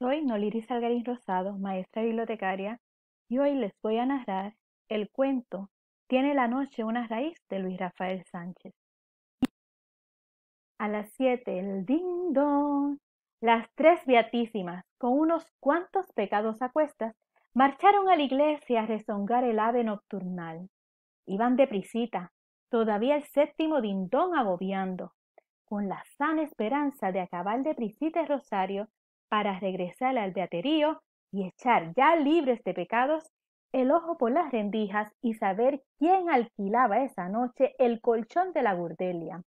Soy Noliris Algarín Rosado, maestra bibliotecaria, y hoy les voy a narrar el cuento Tiene la noche una raíz de Luis Rafael Sánchez. A las siete el ding dong, las tres beatísimas, con unos cuantos pecados a cuestas, marcharon a la iglesia a rezongar el ave nocturnal. Iban de prisita, todavía el séptimo dindón agobiando, con la sana esperanza de acabar de prisita el rosario para regresar al beaterío y echar ya libres de pecados el ojo por las rendijas y saber quién alquilaba esa noche el colchón de la Gurdelia.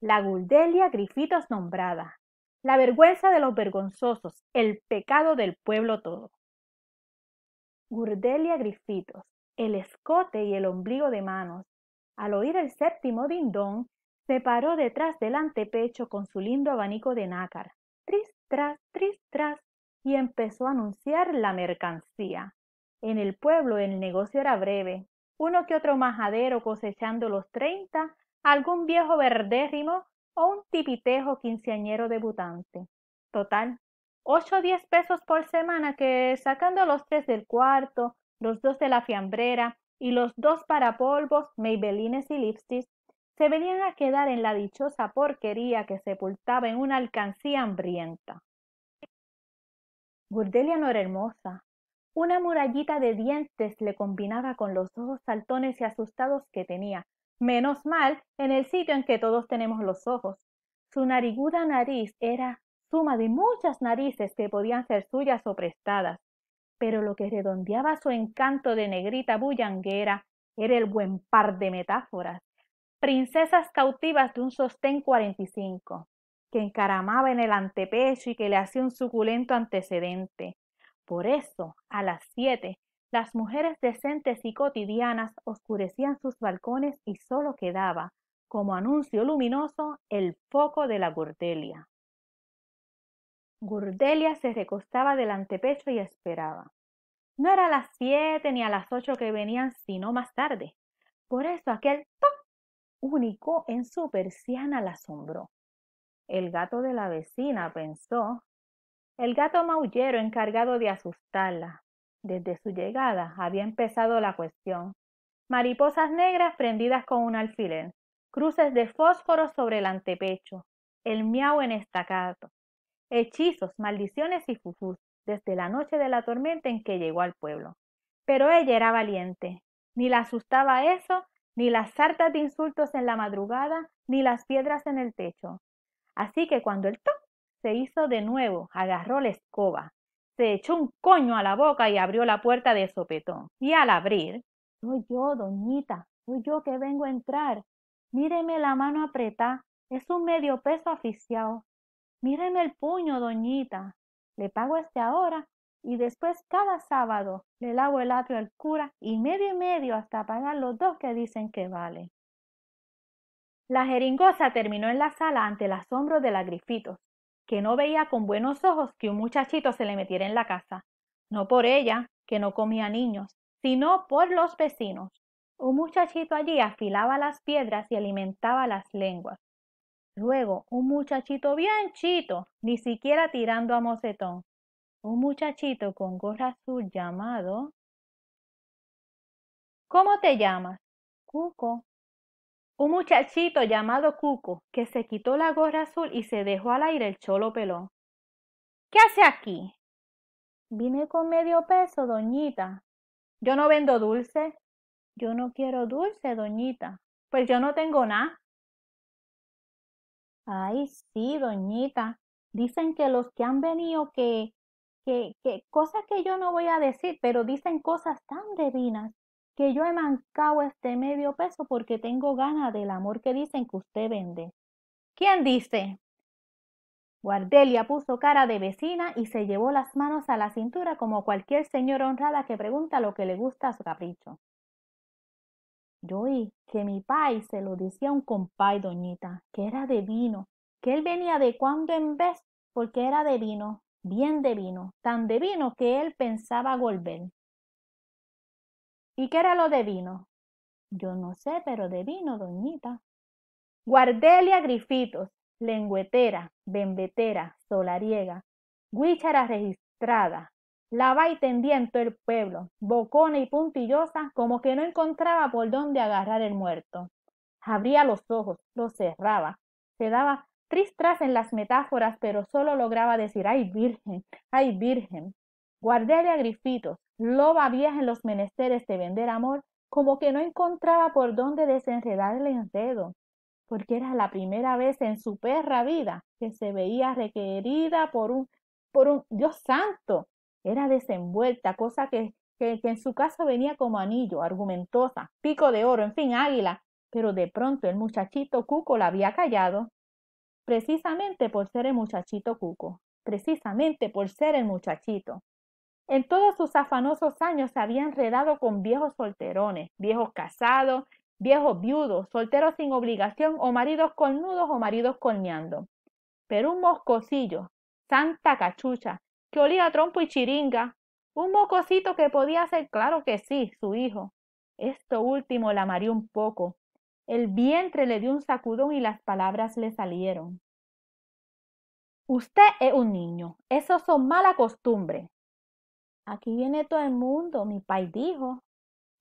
La Gurdelia Grifitos nombrada, la vergüenza de los vergonzosos, el pecado del pueblo todo. Gurdelia Grifitos, el escote y el ombligo de manos, al oír el séptimo dindón, se paró detrás del antepecho con su lindo abanico de nácar, tras, y empezó a anunciar la mercancía. En el pueblo el negocio era breve, uno que otro majadero cosechando los treinta, algún viejo verdérrimo o un tipitejo quinceañero debutante. Total, ocho o diez pesos por semana que, sacando los tres del cuarto, los dos de la fiambrera y los dos para polvos, maybellines y se venían a quedar en la dichosa porquería que sepultaba en una alcancía hambrienta. Gordelia no era hermosa. Una murallita de dientes le combinaba con los ojos saltones y asustados que tenía, menos mal en el sitio en que todos tenemos los ojos. Su nariguda nariz era suma de muchas narices que podían ser suyas o prestadas, pero lo que redondeaba su encanto de negrita bullanguera era el buen par de metáforas princesas cautivas de un sostén 45, que encaramaba en el antepecho y que le hacía un suculento antecedente. Por eso, a las siete, las mujeres decentes y cotidianas oscurecían sus balcones y solo quedaba, como anuncio luminoso, el foco de la Gurdelia. Gurdelia se recostaba del antepecho y esperaba. No era a las siete ni a las ocho que venían, sino más tarde. Por eso aquel único en su persiana la asombró. El gato de la vecina pensó, el gato maullero encargado de asustarla. Desde su llegada había empezado la cuestión. Mariposas negras prendidas con un alfiler, cruces de fósforo sobre el antepecho, el miau en estacato, hechizos, maldiciones y fufus desde la noche de la tormenta en que llegó al pueblo. Pero ella era valiente. Ni la asustaba eso, ni las sartas de insultos en la madrugada, ni las piedras en el techo. Así que cuando el toc se hizo de nuevo, agarró la escoba, se echó un coño a la boca y abrió la puerta de sopetón. Y al abrir, soy yo, doñita, soy yo que vengo a entrar. Míreme la mano apretada, es un medio peso aficiado. Míreme el puño, doñita. Le pago este ahora y después cada sábado le lavo el atrio al cura y medio y medio hasta pagar los dos que dicen que vale. La jeringosa terminó en la sala ante el asombro de la Grifitos, que no veía con buenos ojos que un muchachito se le metiera en la casa, no por ella, que no comía niños, sino por los vecinos. Un muchachito allí afilaba las piedras y alimentaba las lenguas. Luego, un muchachito bien chito, ni siquiera tirando a mocetón, un muchachito con gorra azul llamado... ¿Cómo te llamas? Cuco. Un muchachito llamado Cuco que se quitó la gorra azul y se dejó al aire el cholo pelón. ¿Qué hace aquí? Vine con medio peso, doñita. Yo no vendo dulce. Yo no quiero dulce, doñita. Pues yo no tengo nada. Ay, sí, doñita. Dicen que los que han venido que que, que cosas que yo no voy a decir, pero dicen cosas tan divinas que yo he mancado este medio peso porque tengo ganas del amor que dicen que usted vende. ¿Quién dice? Guardelia puso cara de vecina y se llevó las manos a la cintura como cualquier señor honrada que pregunta lo que le gusta a su capricho. Yo que mi pai se lo decía un compay, doñita, que era de vino, que él venía de cuando en vez porque era de vino bien de vino, tan de vino que él pensaba volver. ¿Y qué era lo de vino? Yo no sé, pero de vino, doñita. Guardelia grifitos, lengüetera, bembetera, solariega, guíchara registrada, lava y tendiendo el pueblo, bocona y puntillosa, como que no encontraba por dónde agarrar el muerto. Abría los ojos, los cerraba, se daba Tristras en las metáforas, pero solo lograba decir, ay virgen, ay virgen. Guardéle a grifitos, loba vieja en los menesteres de vender amor, como que no encontraba por dónde desenredar el enredo, porque era la primera vez en su perra vida que se veía requerida por un, por un Dios santo. Era desenvuelta, cosa que, que, en su casa venía como anillo, argumentosa, pico de oro, en fin, águila. Pero de pronto el muchachito Cuco la había callado precisamente por ser el muchachito cuco, precisamente por ser el muchachito. En todos sus afanosos años se había enredado con viejos solterones, viejos casados, viejos viudos, solteros sin obligación o maridos colnudos o maridos colmeando. Pero un moscosillo, santa cachucha, que olía a trompo y chiringa, un mocosito que podía ser, claro que sí, su hijo. Esto último la marió un poco, el vientre le dio un sacudón y las palabras le salieron. Usted es un niño. Eso son mala costumbre. Aquí viene todo el mundo, mi pai dijo.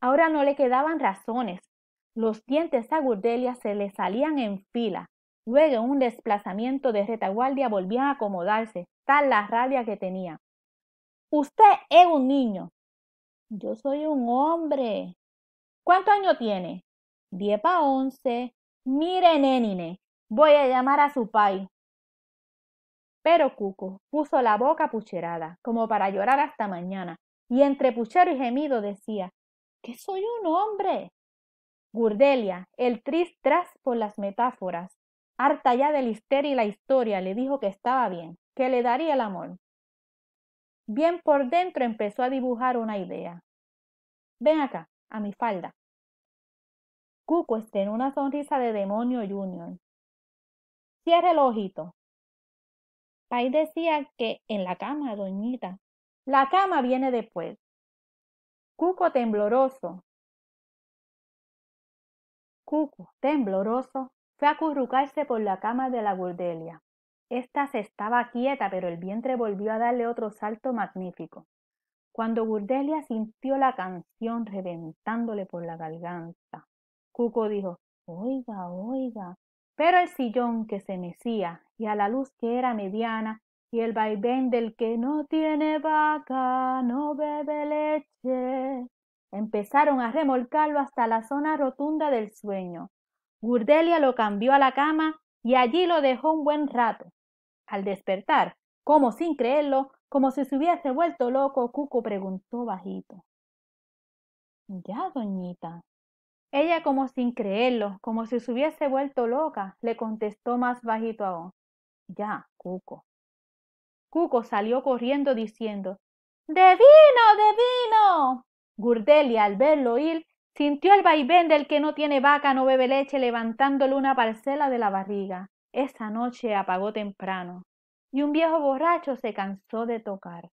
Ahora no le quedaban razones. Los dientes a Gurdelia se le salían en fila. Luego, un desplazamiento de retaguardia, volvían a acomodarse, tal la rabia que tenía. Usted es un niño. Yo soy un hombre. ¿Cuánto año tiene? Diepa para 11. Mire, nenine, voy a llamar a su pai. Pero Cuco puso la boca pucherada, como para llorar hasta mañana, y entre puchero y gemido decía, que soy un hombre. Gurdelia, el tristras por las metáforas, harta ya del histeria y la historia, le dijo que estaba bien, que le daría el amor. Bien por dentro empezó a dibujar una idea. Ven acá, a mi falda, Cuco en una sonrisa de demonio junior. Cierre el ojito. Pai decía que en la cama, doñita. La cama viene después. Cuco tembloroso. Cuco, tembloroso, fue a acurrucarse por la cama de la Gurdelia. Esta se estaba quieta, pero el vientre volvió a darle otro salto magnífico. Cuando Gurdelia sintió la canción reventándole por la garganta, Cuco dijo, oiga, oiga. Pero el sillón que se mecía y a la luz que era mediana y el vaivén del que no tiene vaca, no bebe leche, empezaron a remolcarlo hasta la zona rotunda del sueño. Gurdelia lo cambió a la cama y allí lo dejó un buen rato. Al despertar, como sin creerlo, como si se hubiese vuelto loco, Cuco preguntó bajito. Ya, doñita, ella, como sin creerlo, como si se hubiese vuelto loca, le contestó más bajito aún. Ya, Cuco. Cuco salió corriendo diciendo ¡De vino, de vino! Gurdelia, al verlo ir, sintió el vaivén del que no tiene vaca, no bebe leche, levantándole una parcela de la barriga. Esa noche apagó temprano, y un viejo borracho se cansó de tocar.